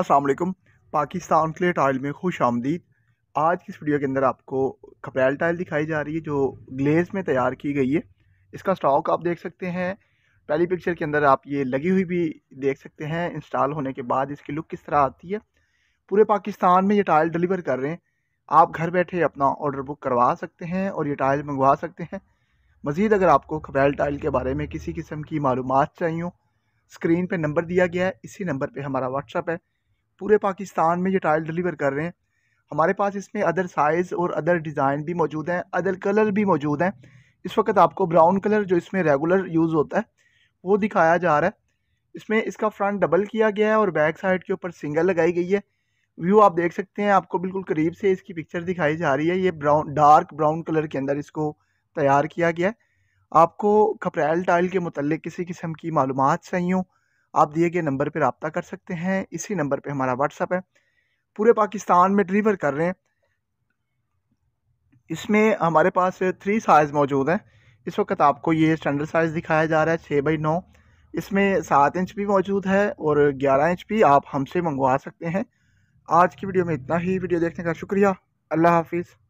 असलम पाकिस्तान के लिए टाइल में खुश आमदीद आज की इस वीडियो के अंदर आपको खपरैल टाइल दिखाई जा रही है जो ग्लेज में तैयार की गई है इसका स्टॉक आप देख सकते हैं पहली पिक्चर के अंदर आप ये लगी हुई भी देख सकते हैं इंस्टॉल होने के बाद इसकी लुक किस तरह आती है पूरे पाकिस्तान में ये टाइल डिलीवर कर रहे हैं आप घर बैठे अपना ऑर्डर बुक करवा सकते हैं और ये टाइल मंगवा सकते हैं मज़ीद अगर आपको खपरैल टाइल के बारे में किसी किस्म की मालूम चाहिए हो स्क्रीन पर नंबर दिया गया है इसी नंबर पर हमारा व्हाट्सअप है पूरे पाकिस्तान में ये टाइल डिलीवर कर रहे हैं हमारे पास इसमें अदर साइज़ और अदर डिज़ाइन भी मौजूद हैं अदर कलर भी मौजूद हैं इस वक्त आपको ब्राउन कलर जो इसमें रेगुलर यूज़ होता है वो दिखाया जा रहा है इसमें इसका फ्रंट डबल किया गया है और बैक साइड के ऊपर सिंगल लगाई गई है व्यू आप देख सकते हैं आपको बिल्कुल करीब से इसकी पिक्चर दिखाई जा रही है ये ब्राउन डार्क ब्राउन कलर के अंदर इसको तैयार किया गया है आपको खपरेल टाइल के मुतल किसी किस्म की मालूम चाहिए हो आप दिए गए नंबर पर रबता कर सकते हैं इसी नंबर पर हमारा व्हाट्सअप है पूरे पाकिस्तान में डिलीवर कर रहे हैं इसमें हमारे पास थ्री साइज़ मौजूद हैं इस वक्त आपको ये स्टैंडर्ड साइज़ दिखाया जा रहा है छः बाई नौ इसमें सात इंच भी मौजूद है और ग्यारह इंच भी आप हमसे मंगवा सकते हैं आज की वीडियो में इतना ही वीडियो देखने का शुक्रिया अल्लाह हाफिज़